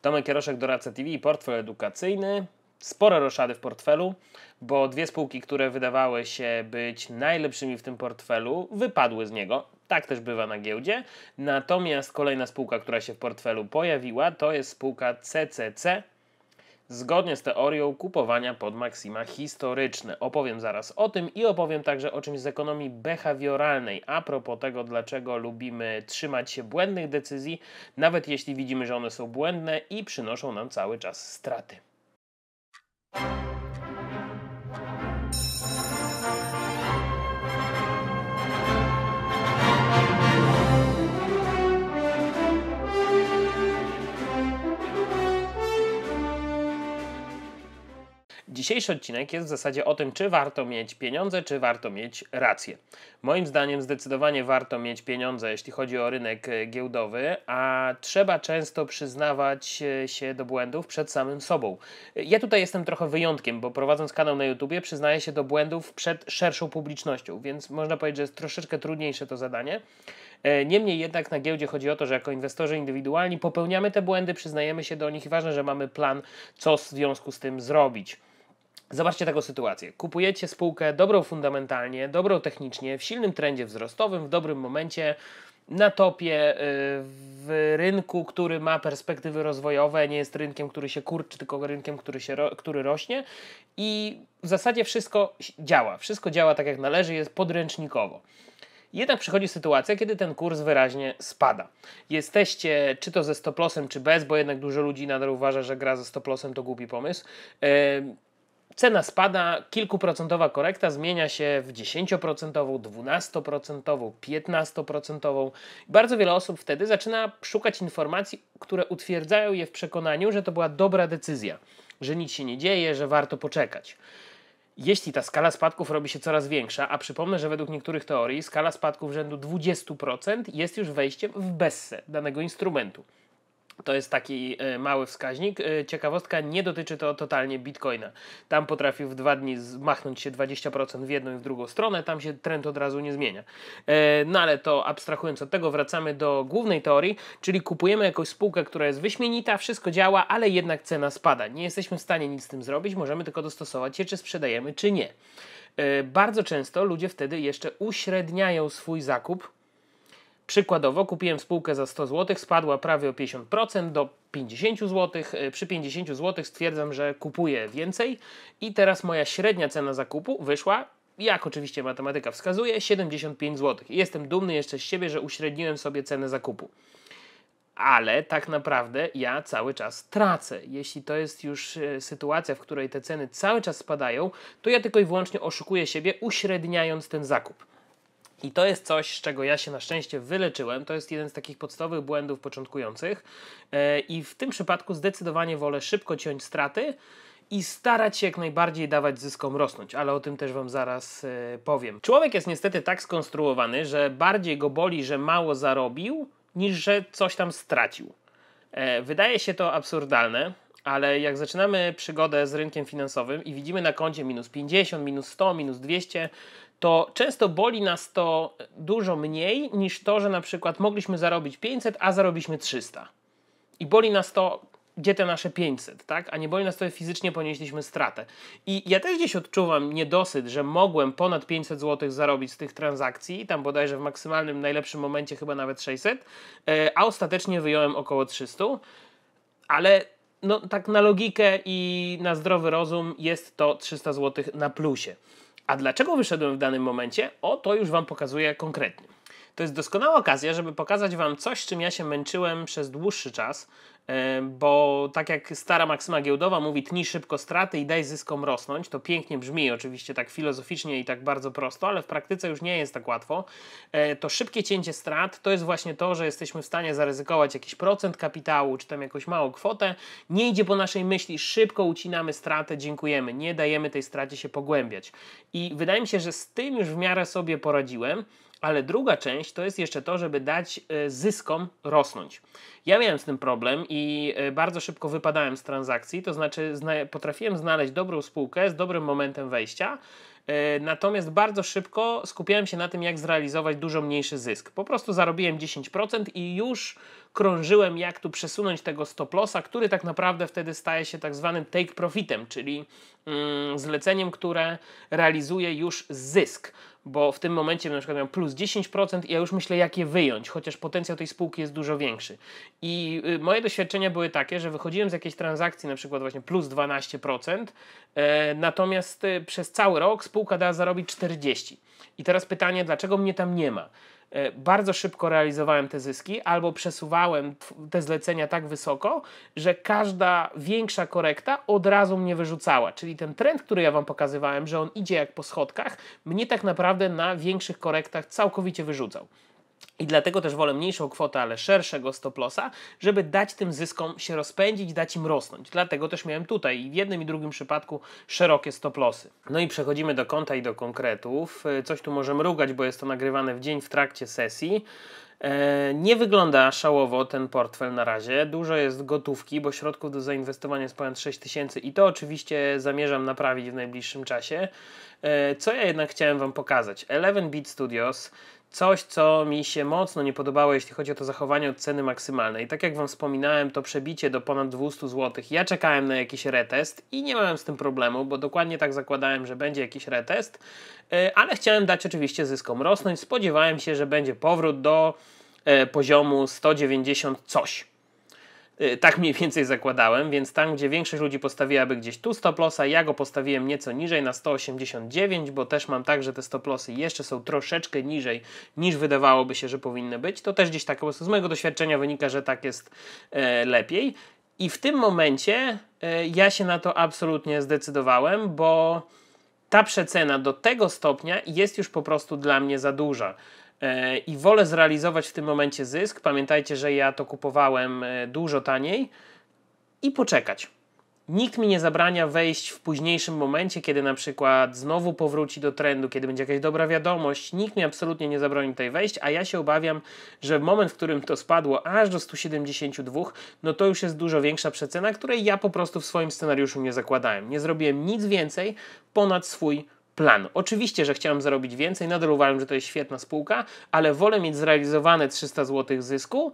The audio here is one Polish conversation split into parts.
Tomek Jaroszek, doradca TV i portfel edukacyjny. Spore roszady w portfelu, bo dwie spółki, które wydawały się być najlepszymi w tym portfelu, wypadły z niego. Tak też bywa na giełdzie. Natomiast kolejna spółka, która się w portfelu pojawiła, to jest spółka CCC, Zgodnie z teorią kupowania pod maksima historyczne. Opowiem zaraz o tym i opowiem także o czymś z ekonomii behawioralnej. A propos tego, dlaczego lubimy trzymać się błędnych decyzji, nawet jeśli widzimy, że one są błędne i przynoszą nam cały czas straty. Dzisiejszy odcinek jest w zasadzie o tym, czy warto mieć pieniądze, czy warto mieć rację. Moim zdaniem zdecydowanie warto mieć pieniądze, jeśli chodzi o rynek e, giełdowy, a trzeba często przyznawać e, się do błędów przed samym sobą. Ja tutaj jestem trochę wyjątkiem, bo prowadząc kanał na YouTubie przyznaję się do błędów przed szerszą publicznością, więc można powiedzieć, że jest troszeczkę trudniejsze to zadanie. E, niemniej jednak na giełdzie chodzi o to, że jako inwestorzy indywidualni popełniamy te błędy, przyznajemy się do nich i ważne, że mamy plan, co w związku z tym zrobić. Zobaczcie taką sytuację. Kupujecie spółkę dobrą fundamentalnie, dobrą technicznie, w silnym trendzie wzrostowym, w dobrym momencie, na topie, y, w rynku, który ma perspektywy rozwojowe, nie jest rynkiem, który się kurczy, tylko rynkiem, który, się który rośnie i w zasadzie wszystko działa. Wszystko działa tak jak należy, jest podręcznikowo. Jednak przychodzi sytuacja, kiedy ten kurs wyraźnie spada. Jesteście czy to ze stoplosem, czy bez, bo jednak dużo ludzi nadal uważa, że gra ze stoplosem to głupi pomysł. Cena spada, kilkuprocentowa korekta zmienia się w 10%, 12%, 15%. Bardzo wiele osób wtedy zaczyna szukać informacji, które utwierdzają je w przekonaniu, że to była dobra decyzja, że nic się nie dzieje, że warto poczekać. Jeśli ta skala spadków robi się coraz większa, a przypomnę, że według niektórych teorii skala spadków rzędu 20% jest już wejściem w bessę danego instrumentu. To jest taki e, mały wskaźnik. E, ciekawostka, nie dotyczy to totalnie bitcoina. Tam potrafi w dwa dni zmachnąć się 20% w jedną i w drugą stronę, tam się trend od razu nie zmienia. E, no ale to abstrahując od tego, wracamy do głównej teorii, czyli kupujemy jakąś spółkę, która jest wyśmienita, wszystko działa, ale jednak cena spada. Nie jesteśmy w stanie nic z tym zrobić, możemy tylko dostosować się, czy sprzedajemy, czy nie. Bardzo często ludzie wtedy jeszcze uśredniają swój zakup Przykładowo kupiłem spółkę za 100 zł, spadła prawie o 50% do 50 zł. E, przy 50 zł stwierdzam, że kupuję więcej i teraz moja średnia cena zakupu wyszła jak oczywiście matematyka wskazuje, 75 zł. Jestem dumny jeszcze z siebie, że uśredniłem sobie cenę zakupu. Ale tak naprawdę ja cały czas tracę. Jeśli to jest już e, sytuacja, w której te ceny cały czas spadają, to ja tylko i wyłącznie oszukuję siebie, uśredniając ten zakup. I to jest coś, z czego ja się na szczęście wyleczyłem. To jest jeden z takich podstawowych błędów początkujących. E, I w tym przypadku zdecydowanie wolę szybko ciąć straty i starać się jak najbardziej dawać zyskom rosnąć, ale o tym też Wam zaraz e, powiem. Człowiek jest niestety tak skonstruowany, że bardziej go boli, że mało zarobił, niż że coś tam stracił. E, wydaje się to absurdalne, ale jak zaczynamy przygodę z rynkiem finansowym i widzimy na koncie minus 50, minus 100, minus 200, to często boli nas to dużo mniej niż to, że na przykład mogliśmy zarobić 500, a zarobiliśmy 300. I boli nas to, gdzie te nasze 500, tak? A nie boli nas to, że fizycznie ponieśliśmy stratę. I ja też gdzieś odczuwam niedosyt, że mogłem ponad 500 zł zarobić z tych transakcji, tam bodajże w maksymalnym, najlepszym momencie chyba nawet 600, e, a ostatecznie wyjąłem około 300. Ale no, tak na logikę i na zdrowy rozum jest to 300 zł na plusie. A dlaczego wyszedłem w danym momencie? O, to już Wam pokazuję konkretnie. To jest doskonała okazja, żeby pokazać Wam coś, czym ja się męczyłem przez dłuższy czas, bo tak jak stara maksyma giełdowa mówi, tnij szybko straty i daj zyskom rosnąć, to pięknie brzmi oczywiście tak filozoficznie i tak bardzo prosto, ale w praktyce już nie jest tak łatwo. E, to szybkie cięcie strat to jest właśnie to, że jesteśmy w stanie zaryzykować jakiś procent kapitału, czy tam jakąś małą kwotę, nie idzie po naszej myśli, szybko ucinamy stratę, dziękujemy, nie dajemy tej stracie się pogłębiać. I wydaje mi się, że z tym już w miarę sobie poradziłem. Ale druga część to jest jeszcze to, żeby dać e, zyskom rosnąć. Ja miałem z tym problem i e, bardzo szybko wypadałem z transakcji, to znaczy potrafiłem znaleźć dobrą spółkę z dobrym momentem wejścia, e, Natomiast bardzo szybko skupiałem się na tym, jak zrealizować dużo mniejszy zysk. Po prostu zarobiłem 10% i już krążyłem, jak tu przesunąć tego stop lossa, który tak naprawdę wtedy staje się tak zwanym take profitem, czyli mm, zleceniem, które realizuje już zysk. Bo w tym momencie na przykład miałem plus 10% i ja już myślę, jak je wyjąć, chociaż potencjał tej spółki jest dużo większy. I y, moje doświadczenia były takie, że wychodziłem z jakiejś transakcji, na przykład właśnie plus 12%, e, natomiast y, przez cały rok spółka dała zarobić 40%. I teraz pytanie, dlaczego mnie tam nie ma? E, bardzo szybko realizowałem te zyski albo przesuwałem te zlecenia tak wysoko, że każda większa korekta od razu mnie wyrzucała. Czyli ten trend, który ja Wam pokazywałem, że on idzie jak po schodkach, mnie tak naprawdę na większych korektach całkowicie wyrzucał. I dlatego też wolę mniejszą kwotę, ale szerszego stoplosa, żeby dać tym zyskom się rozpędzić, dać im rosnąć. Dlatego też miałem tutaj w jednym i drugim przypadku szerokie stoplossy. No i przechodzimy do konta i do konkretów. E, coś tu może mrugać, bo jest to nagrywane w dzień w trakcie sesji. E, nie wygląda szałowo ten portfel na razie. Dużo jest gotówki, bo środków do zainwestowania jest ponad 6 tysięcy i to oczywiście zamierzam naprawić w najbliższym czasie. E, co ja jednak chciałem Wam pokazać? Eleven Beat Studios Coś, co mi się mocno nie podobało, jeśli chodzi o to zachowanie od ceny maksymalnej. Tak jak Wam wspominałem, to przebicie do ponad 200 zł. Ja czekałem na jakiś retest i nie miałem z tym problemu, bo dokładnie tak zakładałem, że będzie jakiś retest, e, ale chciałem dać oczywiście zyskom rosnąć. Spodziewałem się, że będzie powrót do e, poziomu 190 coś. Y, tak mniej więcej zakładałem, więc tam, gdzie większość ludzi postawiłaby gdzieś tu stop lossa, ja go postawiłem nieco niżej na 189, bo też mam tak, że te stop lossy jeszcze są troszeczkę niżej niż wydawałoby się, że powinny być. To też gdzieś tak, z mojego doświadczenia wynika, że tak jest e, lepiej. I w tym momencie e, ja się na to absolutnie zdecydowałem, bo ta przecena do tego stopnia jest już po prostu dla mnie za duża. E, i wolę zrealizować w tym momencie zysk. Pamiętajcie, że ja to kupowałem e, dużo taniej i poczekać. Nikt mi nie zabrania wejść w późniejszym momencie, kiedy na przykład znowu powróci do trendu, kiedy będzie jakaś dobra wiadomość. Nikt mi absolutnie nie zabroni tutaj wejść, a ja się obawiam, że w moment, w którym to spadło aż do 172, no to już jest dużo większa przecena, której ja po prostu w swoim scenariuszu nie zakładałem. Nie zrobiłem nic więcej ponad swój plan. Oczywiście, że chciałem zarobić więcej, nadal uważam, że to jest świetna spółka, ale wolę mieć zrealizowane 300 zł zysku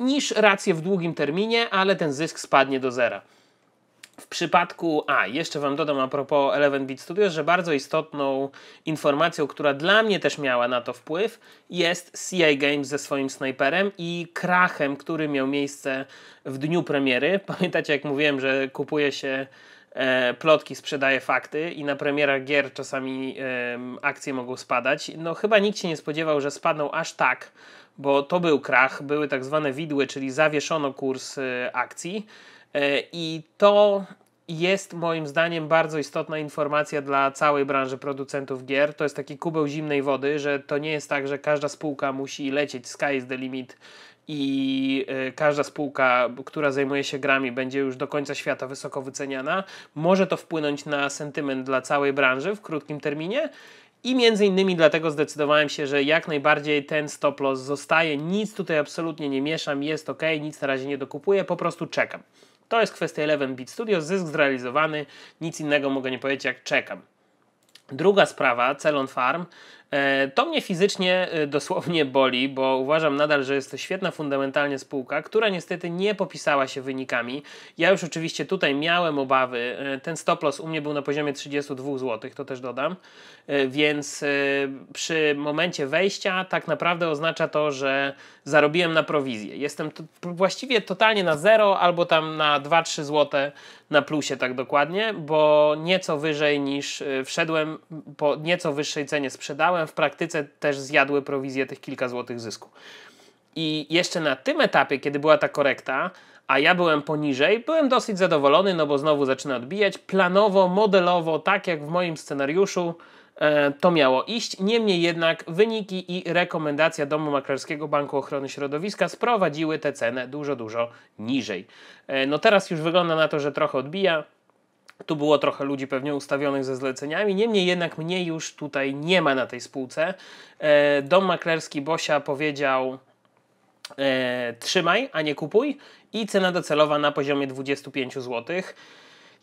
niż rację w długim terminie, ale ten zysk spadnie do zera. W przypadku, a jeszcze Wam dodam a propos Eleven Beat Studios, że bardzo istotną informacją, która dla mnie też miała na to wpływ, jest CI Games ze swoim snajperem i krachem, który miał miejsce w dniu premiery. Pamiętacie, jak mówiłem, że kupuje się e, plotki sprzedaje fakty i na premierach gier czasami e, akcje mogą spadać. No chyba nikt się nie spodziewał, że spadną aż tak, bo to był krach, były tak zwane widły, czyli zawieszono kurs e, akcji e, i to jest moim zdaniem bardzo istotna informacja dla całej branży producentów gier. To jest taki kubeł zimnej wody, że to nie jest tak, że każda spółka musi lecieć sky is the limit i y, każda spółka, która zajmuje się grami, będzie już do końca świata wysoko wyceniana, może to wpłynąć na sentyment dla całej branży w krótkim terminie. I między innymi dlatego zdecydowałem się, że jak najbardziej ten stop loss zostaje. Nic tutaj absolutnie nie mieszam, jest ok, nic na razie nie dokupuję, po prostu czekam. To jest kwestia 11 Bit Studio, zysk zrealizowany, nic innego mogę nie powiedzieć jak czekam. Druga sprawa, Celon Farm, E, to mnie fizycznie e, dosłownie boli, bo uważam nadal, że jest to świetna fundamentalnie spółka, która niestety nie popisała się wynikami. Ja już oczywiście tutaj miałem obawy. E, ten stop loss u mnie był na poziomie 32 zł, to też dodam. Więc przy momencie wejścia tak naprawdę oznacza to, że zarobiłem na prowizję. Jestem właściwie totalnie na zero albo tam na 2-3 zł na plusie tak dokładnie, bo nieco wyżej niż wszedłem, po nieco wyższej cenie sprzedałem w praktyce, też zjadły prowizję tych kilka złotych zysku. I jeszcze na tym etapie, kiedy była ta korekta, a ja byłem poniżej, byłem dosyć zadowolony, no bo znowu zaczyna odbijać. Planowo, modelowo, tak jak w moim scenariuszu, e, to miało iść. Niemniej jednak wyniki i rekomendacja Domu Maklerskiego Banku Ochrony Środowiska sprowadziły tę cenę dużo, dużo niżej. E, no teraz już wygląda na to, że trochę odbija. Tu było trochę ludzi pewnie ustawionych ze zleceniami, niemniej jednak mnie już tutaj nie ma na tej spółce. E, dom maklerski Bosia powiedział, e, trzymaj, a nie kupuj i cena docelowa na poziomie 25 zł.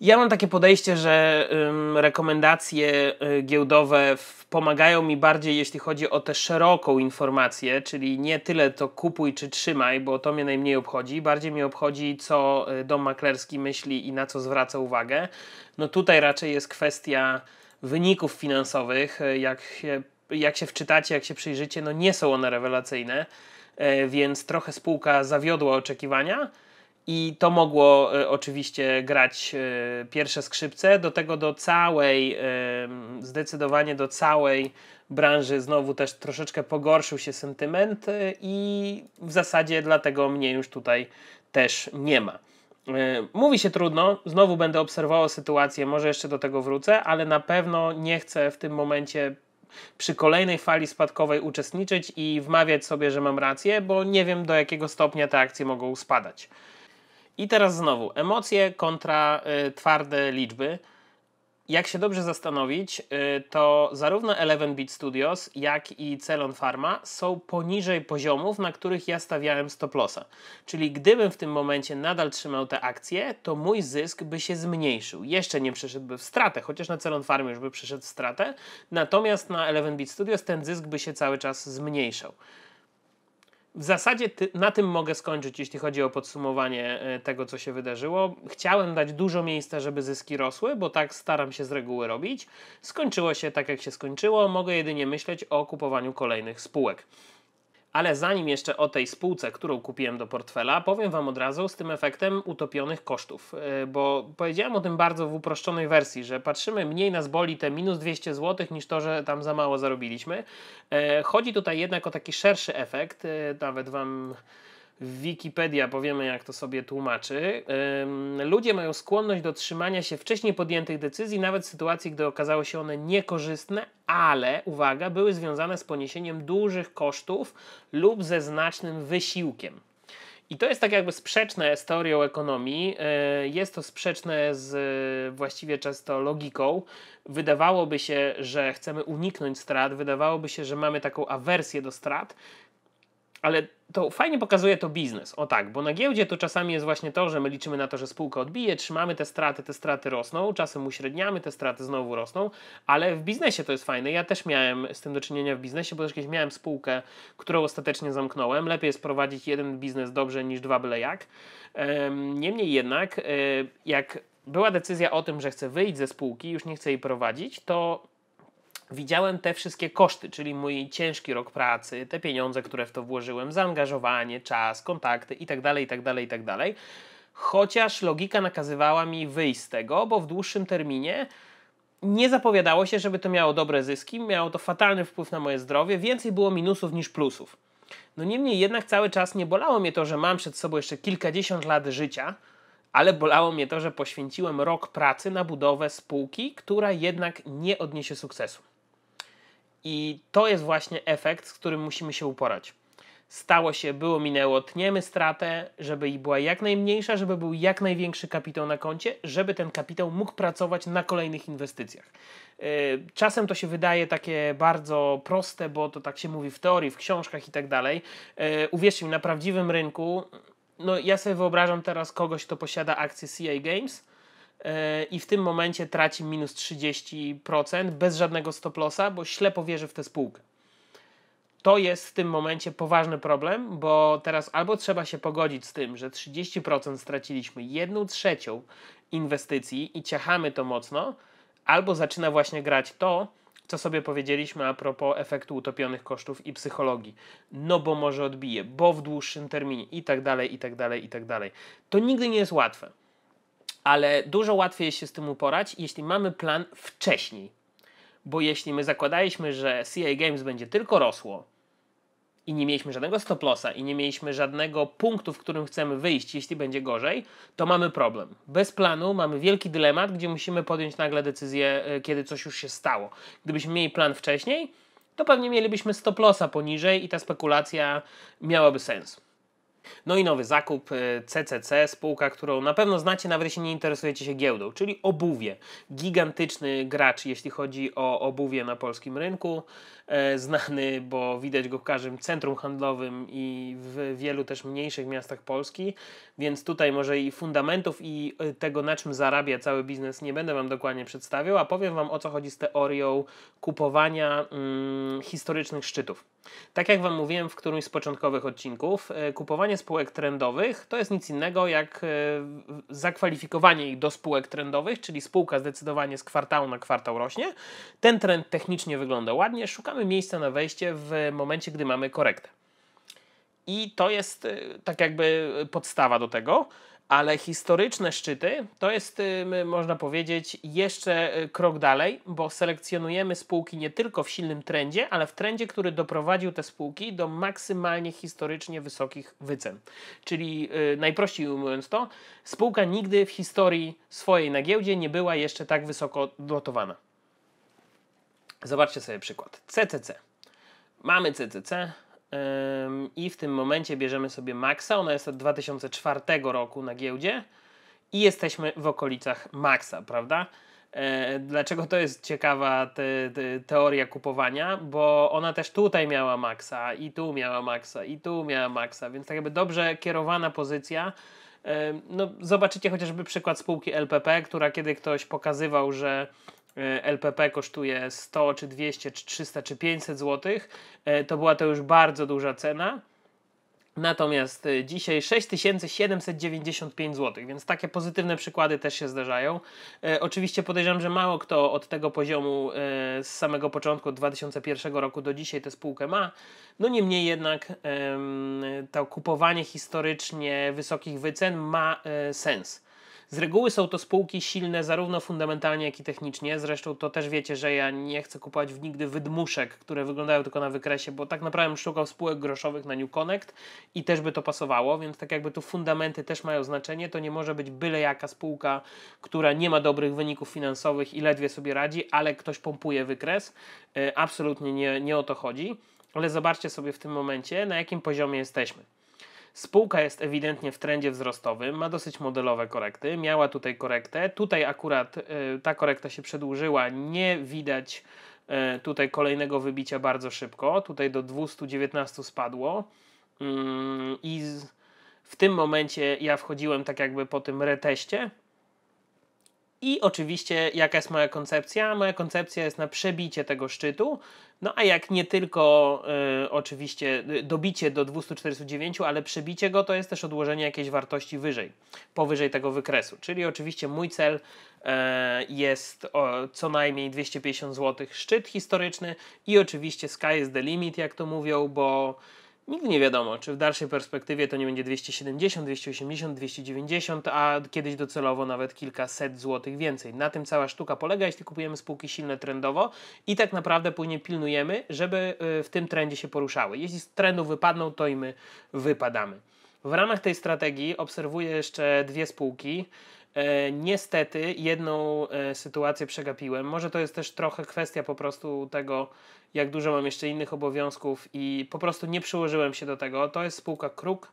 Ja mam takie podejście, że ym, rekomendacje y, giełdowe w, pomagają mi bardziej, jeśli chodzi o tę szeroką informację, czyli nie tyle to kupuj czy trzymaj, bo to mnie najmniej obchodzi. Bardziej mi obchodzi, co y, dom maklerski myśli i na co zwraca uwagę. No tutaj raczej jest kwestia wyników finansowych. Y, jak się, jak się wczytacie, jak się przyjrzycie, no nie są one rewelacyjne, y, więc trochę spółka zawiodła oczekiwania i to mogło e, oczywiście grać e, pierwsze skrzypce, do tego do całej, e, zdecydowanie do całej branży znowu też troszeczkę pogorszył się sentyment i w zasadzie dlatego mnie już tutaj też nie ma. Mówi się trudno, znowu będę obserwował sytuację, może jeszcze do tego wrócę, ale na pewno nie chcę w tym momencie przy kolejnej fali spadkowej uczestniczyć i wmawiać sobie, że mam rację, bo nie wiem do jakiego stopnia te akcje mogą spadać. I teraz znowu emocje kontra y, twarde liczby. Jak się dobrze zastanowić, y, to zarówno Eleven Beat Studios, jak i Celon Pharma są poniżej poziomów, na których ja stawiałem stop lossa. Czyli gdybym w tym momencie nadal trzymał te akcje, to mój zysk by się zmniejszył. Jeszcze nie przeszedłby w stratę, chociaż na Celon Pharma już by przeszedł w stratę, natomiast na Eleven Beat Studios ten zysk by się cały czas zmniejszał w zasadzie ty, na tym mogę skończyć, jeśli chodzi o podsumowanie e, tego, co się wydarzyło. Chciałem dać dużo miejsca, żeby zyski rosły, bo tak staram się z reguły robić. Skończyło się tak, jak się skończyło. Mogę jedynie myśleć o kupowaniu kolejnych spółek. Ale zanim jeszcze o tej spółce, którą kupiłem do portfela, powiem Wam od razu z tym efektem utopionych kosztów, e, bo powiedziałem o tym bardzo w uproszczonej wersji, że patrzymy mniej nas boli te minus 200 zł niż to, że tam za mało zarobiliśmy. E, chodzi tutaj jednak o taki szerszy efekt, e, nawet Wam Wikipedia, powiemy jak to sobie tłumaczy. Ludzie mają skłonność do trzymania się wcześniej podjętych decyzji, nawet w sytuacji, gdy okazały się one niekorzystne, ale uwaga, były związane z poniesieniem dużych kosztów lub ze znacznym wysiłkiem. I to jest tak jakby sprzeczne z teorią ekonomii, e, jest to sprzeczne z właściwie często logiką. Wydawałoby się, że chcemy uniknąć strat, wydawałoby się, że mamy taką awersję do strat, ale to fajnie pokazuje to biznes. O tak, bo na giełdzie to czasami jest właśnie to, że my liczymy na to, że spółka odbije, trzymamy te straty, te straty rosną, czasem uśredniamy, te straty znowu rosną, ale w biznesie to jest fajne. Ja też miałem z tym do czynienia w biznesie, bo też kiedyś miałem spółkę, którą ostatecznie zamknąłem. Lepiej jest prowadzić jeden biznes dobrze niż dwa byle jak. Niemniej jednak, e, jak była decyzja o tym, że chcę wyjść ze spółki, już nie chcę jej prowadzić, to widziałem te wszystkie koszty, czyli mój ciężki rok pracy, te pieniądze, które w to włożyłem, zaangażowanie, czas, kontakty itd., itd., itd. Chociaż logika nakazywała mi wyjść z tego, bo w dłuższym terminie nie zapowiadało się, żeby to miało dobre zyski, miało to fatalny wpływ na moje zdrowie, więcej było minusów niż plusów. No niemniej jednak cały czas nie bolało mnie to, że mam przed sobą jeszcze kilkadziesiąt lat życia, ale bolało mnie to, że poświęciłem rok pracy na budowę spółki, która jednak nie odniesie sukcesu. I to jest właśnie efekt, z którym musimy się uporać. Stało się, było, minęło, tniemy stratę, żeby i była jak najmniejsza, żeby był jak największy kapitał na koncie, żeby ten kapitał mógł pracować na kolejnych inwestycjach. Y, czasem to się wydaje takie bardzo proste, bo to tak się mówi w teorii, w książkach i tak dalej. Y, uwierzcie mi, na prawdziwym rynku, no ja sobie wyobrażam teraz kogoś, kto posiada akcje CI Games E, i w tym momencie traci minus 30% bez żadnego stop lossa, bo ślepo wierzy w tę spółkę. To jest w tym momencie poważny problem, bo teraz albo trzeba się pogodzić z tym, że 30% straciliśmy jedną trzecią inwestycji i ciachamy to mocno, albo zaczyna właśnie grać to, co sobie powiedzieliśmy a propos efektu utopionych kosztów i psychologii. No bo może odbije, bo w dłuższym terminie i tak dalej, i tak dalej, i tak dalej. To nigdy nie jest łatwe ale dużo łatwiej jest się z tym uporać, jeśli mamy plan wcześniej. Bo jeśli my zakładaliśmy, że CA Games będzie tylko rosło i nie mieliśmy żadnego stop lossa i nie mieliśmy żadnego punktu, w którym chcemy wyjść, jeśli będzie gorzej, to mamy problem. Bez planu mamy wielki dylemat, gdzie musimy podjąć nagle decyzję, e, kiedy coś już się stało. Gdybyśmy mieli plan wcześniej, to pewnie mielibyśmy stop lossa poniżej i ta spekulacja miałaby sens. No i nowy zakup CCC, e, spółka, którą na pewno znacie, nawet jeśli nie interesujecie się giełdą, czyli obuwie. Gigantyczny gracz, jeśli chodzi o obuwie na polskim rynku. E, znany, bo widać go w każdym centrum handlowym i w wielu też mniejszych miastach Polski, więc tutaj może i fundamentów i e, tego, na czym zarabia cały biznes, nie będę Wam dokładnie przedstawiał, a powiem Wam o co chodzi z teorią kupowania mm, historycznych szczytów. Tak jak Wam mówiłem w którymś z początkowych odcinków, e, kupowanie spółek trendowych to jest nic innego jak e, zakwalifikowanie ich do spółek trendowych, czyli spółka zdecydowanie z kwartału na kwartał rośnie. Ten trend technicznie wygląda ładnie, szukamy miejsca na wejście w momencie, gdy mamy korektę. I to jest e, tak jakby podstawa do tego ale historyczne szczyty to jest, można powiedzieć, jeszcze y, krok dalej, bo selekcjonujemy spółki nie tylko w silnym trendzie, ale w trendzie, który doprowadził te spółki do maksymalnie historycznie wysokich wycen. Czyli y, najprościej mówiąc to, spółka nigdy w historii swojej na giełdzie nie była jeszcze tak wysoko dotowana. Zobaczcie sobie przykład. CCC. Mamy CCC, i w tym momencie bierzemy sobie maksa. Ona jest od 2004 roku na giełdzie i jesteśmy w okolicach maksa, prawda? E, dlaczego to jest ciekawa te, te, teoria kupowania? Bo ona też tutaj miała maksa, i tu miała maksa, i tu miała maksa, więc tak jakby dobrze kierowana pozycja. No, zobaczycie chociażby przykład spółki LPP, która kiedy ktoś pokazywał, że E, LPP kosztuje 100, czy 200, czy 300, czy 500 zł, e, to była to już bardzo duża cena. Natomiast e, dzisiaj 6795 zł, więc takie pozytywne przykłady też się zdarzają. E, oczywiście podejrzewam, że mało kto od tego poziomu e, z samego początku, od 2001 roku do dzisiaj tę spółkę ma. No niemniej jednak e, to kupowanie historycznie wysokich wycen ma sens. Z reguły są to spółki silne zarówno fundamentalnie, jak i technicznie. Zresztą to też wiecie, że ja nie chcę kupować w nigdy wydmuszek, które wyglądają tylko na wykresie, bo tak naprawdę bym szukał spółek groszowych na New Connect i też by to pasowało, więc tak jakby tu fundamenty też mają znaczenie. To nie może być byle jaka spółka, która nie ma dobrych wyników finansowych i ledwie sobie radzi, ale ktoś pompuje wykres. E, absolutnie nie, nie o to chodzi. Ale zobaczcie sobie w tym momencie, na jakim poziomie jesteśmy. Spółka jest ewidentnie w trendzie wzrostowym, ma dosyć modelowe korekty. Miała tutaj korektę. Tutaj akurat e, ta korekta się przedłużyła. Nie widać e, tutaj kolejnego wybicia bardzo szybko. Tutaj do 219 spadło. Mm, I w tym momencie ja wchodziłem tak jakby po tym reteście. I oczywiście, jaka jest moja koncepcja? Moja koncepcja jest na przebicie tego szczytu no a jak nie tylko y, oczywiście y, dobicie do 249, ale przebicie go, to jest też odłożenie jakiejś wartości wyżej, powyżej tego wykresu. Czyli oczywiście mój cel y, jest o, co najmniej 250 zł szczyt historyczny i oczywiście sky is the limit, jak to mówią, bo Nigdy nie wiadomo, czy w dalszej perspektywie to nie będzie 270, 280, 290, a kiedyś docelowo nawet kilkaset złotych więcej. Na tym cała sztuka polega, jeśli kupujemy spółki silne trendowo i tak naprawdę później pilnujemy, żeby y, w tym trendzie się poruszały. Jeśli z trendu wypadną, to i my wypadamy. W ramach tej strategii obserwuję jeszcze dwie spółki. E, niestety jedną e, sytuację przegapiłem. Może to jest też trochę kwestia po prostu tego, jak dużo mam jeszcze innych obowiązków i po prostu nie przyłożyłem się do tego. To jest spółka Kruk.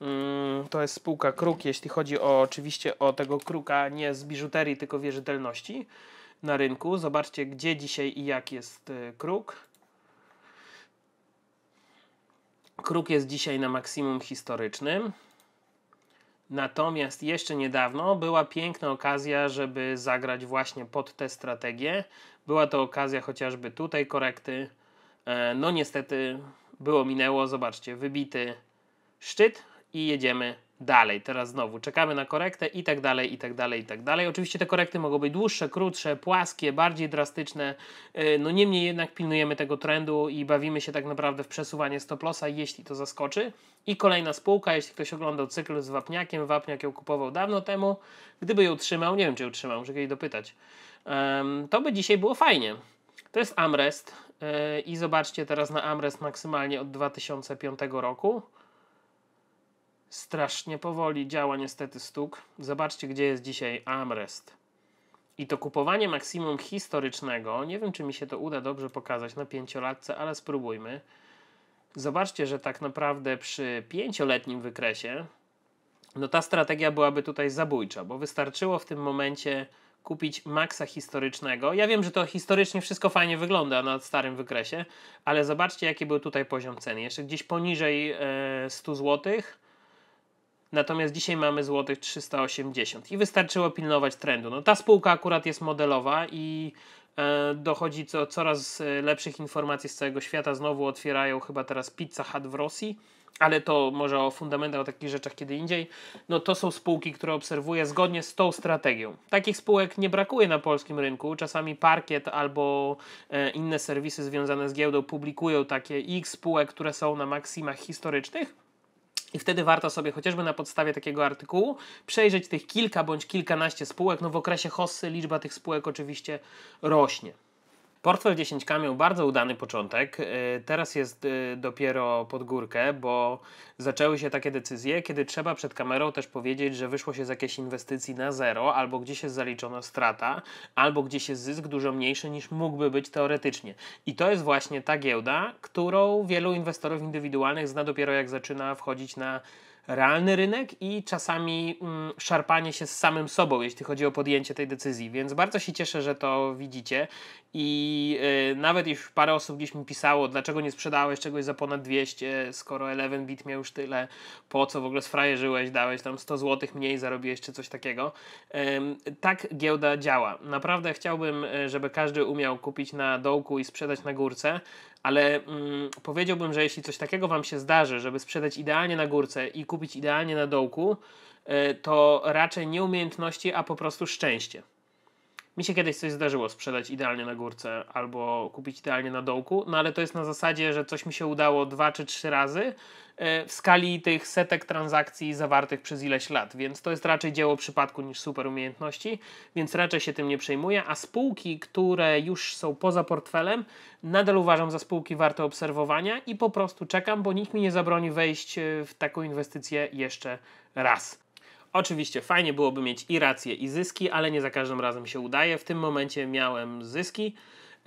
Mm, to jest spółka Kruk, jeśli chodzi o, oczywiście o tego kruka nie z biżuterii, tylko wierzytelności na rynku. Zobaczcie, gdzie dzisiaj i jak jest e, kruk. Kruk jest dzisiaj na maksimum historycznym. Natomiast jeszcze niedawno była piękna okazja, żeby zagrać właśnie pod tę strategię. Była to okazja chociażby tutaj korekty. E, no niestety było minęło, zobaczcie, wybity szczyt i jedziemy dalej, teraz znowu, czekamy na korektę i tak dalej, i tak dalej, i tak dalej. Oczywiście te korekty mogą być dłuższe, krótsze, płaskie, bardziej drastyczne, y, no niemniej jednak pilnujemy tego trendu i bawimy się tak naprawdę w przesuwanie stop lossa, jeśli to zaskoczy. I kolejna spółka, jeśli ktoś oglądał cykl z wapniakiem, wapniak ją kupował dawno temu, gdyby ją trzymał, nie wiem czy ją trzymał, muszę jej dopytać, to by dzisiaj było fajnie. To jest Amrest y, i zobaczcie teraz na Amrest maksymalnie od 2005 roku strasznie powoli działa niestety stuk. Zobaczcie, gdzie jest dzisiaj Amrest. I to kupowanie maksimum historycznego, nie wiem, czy mi się to uda dobrze pokazać na pięciolatce, ale spróbujmy. Zobaczcie, że tak naprawdę przy pięcioletnim wykresie, no ta strategia byłaby tutaj zabójcza, bo wystarczyło w tym momencie kupić maksa historycznego. Ja wiem, że to historycznie wszystko fajnie wygląda na starym wykresie, ale zobaczcie, jaki był tutaj poziom ceny. Jeszcze gdzieś poniżej 100 e, złotych Natomiast dzisiaj mamy złotych 380 i wystarczyło pilnować trendu. No, ta spółka akurat jest modelowa i e, dochodzi co, coraz e, lepszych informacji z całego świata. Znowu otwierają chyba teraz Pizza Hut w Rosji, ale to może o fundamentach, o takich rzeczach kiedy indziej. No to są spółki, które obserwuję zgodnie z tą strategią. Takich spółek nie brakuje na polskim rynku. Czasami parkiet albo e, inne serwisy związane z giełdą publikują takie X spółek, które są na maksimach historycznych. I wtedy warto sobie chociażby na podstawie takiego artykułu przejrzeć tych kilka bądź kilkanaście spółek. No w okresie hossy liczba tych spółek oczywiście rośnie. Portfel 10K miał bardzo udany początek. E, teraz jest e, dopiero pod górkę, bo zaczęły się takie decyzje, kiedy trzeba przed kamerą też powiedzieć, że wyszło się z jakiejś inwestycji na zero, albo gdzieś jest zaliczona strata, albo gdzieś jest zysk dużo mniejszy niż mógłby być teoretycznie. I to jest właśnie ta giełda, którą wielu inwestorów indywidualnych zna dopiero jak zaczyna wchodzić na realny rynek i czasami mm, szarpanie się z samym sobą, jeśli chodzi o podjęcie tej decyzji. Więc bardzo się cieszę, że to widzicie i yy, nawet już parę osób gdzieś mi pisało, dlaczego nie sprzedałeś czegoś za ponad 200, skoro 11-bit miał już tyle, po co w ogóle sfrajerzyłeś, dałeś tam 100 zł mniej, zarobiłeś czy coś takiego. Yy, tak giełda działa. Naprawdę chciałbym, e, żeby każdy umiał kupić na dołku i sprzedać na górce, ale mm, powiedziałbym, że jeśli coś takiego Wam się zdarzy, żeby sprzedać idealnie na górce i kupić idealnie na dołku, e, to raczej nie umiejętności, a po prostu szczęście. Mi się kiedyś coś zdarzyło sprzedać idealnie na górce albo kupić idealnie na dołku, no ale to jest na zasadzie, że coś mi się udało dwa czy trzy razy e, w skali tych setek transakcji zawartych przez ileś lat, więc to jest raczej dzieło przypadku niż super umiejętności, więc raczej się tym nie przejmuję, a spółki, które już są poza portfelem, nadal uważam za spółki warte obserwowania i po prostu czekam, bo nikt mi nie zabroni wejść e, w taką inwestycję jeszcze raz. Oczywiście fajnie byłoby mieć i rację, i zyski, ale nie za każdym razem się udaje. W tym momencie miałem zyski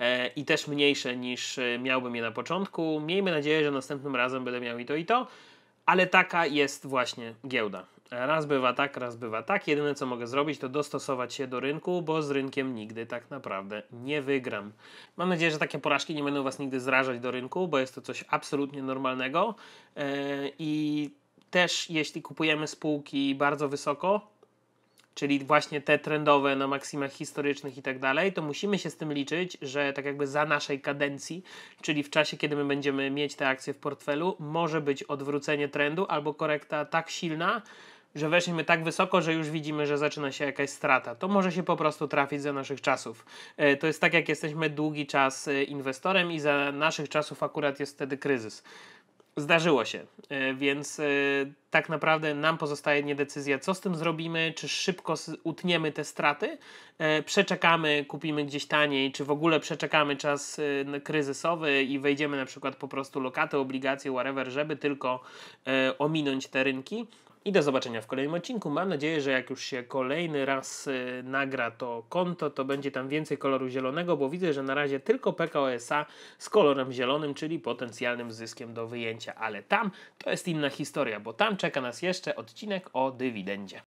e, i też mniejsze niż e, miałbym je na początku. Miejmy nadzieję, że następnym razem będę miał i to, i to, ale taka jest właśnie giełda. Raz bywa tak, raz bywa tak. Jedyne co mogę zrobić, to dostosować się do rynku, bo z rynkiem nigdy tak naprawdę nie wygram. Mam nadzieję, że takie porażki nie będą Was nigdy zrażać do rynku, bo jest to coś absolutnie normalnego e, i też jeśli kupujemy spółki bardzo wysoko, czyli właśnie te trendowe na maksimach historycznych i tak dalej, to musimy się z tym liczyć, że tak jakby za naszej kadencji, czyli w czasie, kiedy my będziemy mieć te akcje w portfelu, może być odwrócenie trendu albo korekta tak silna, że weszliśmy tak wysoko, że już widzimy, że zaczyna się jakaś strata. To może się po prostu trafić za naszych czasów. E, to jest tak, jak jesteśmy długi czas e, inwestorem i za naszych czasów akurat jest wtedy kryzys zdarzyło się, e, więc e, tak naprawdę nam pozostaje nie decyzja, co z tym zrobimy, czy szybko utniemy te straty, e, przeczekamy, kupimy gdzieś taniej, czy w ogóle przeczekamy czas kryzysowy i wejdziemy na przykład po prostu lokatę, obligacje, whatever, żeby tylko ominąć te rynki i do zobaczenia w kolejnym odcinku. Mam nadzieję, że jak już się kolejny raz y, nagra to konto, to będzie tam więcej koloru zielonego, bo widzę, że na razie tylko PKO SA z kolorem zielonym, czyli potencjalnym zyskiem do wyjęcia. Ale tam to jest inna historia, bo tam czeka nas jeszcze odcinek o dywidendzie.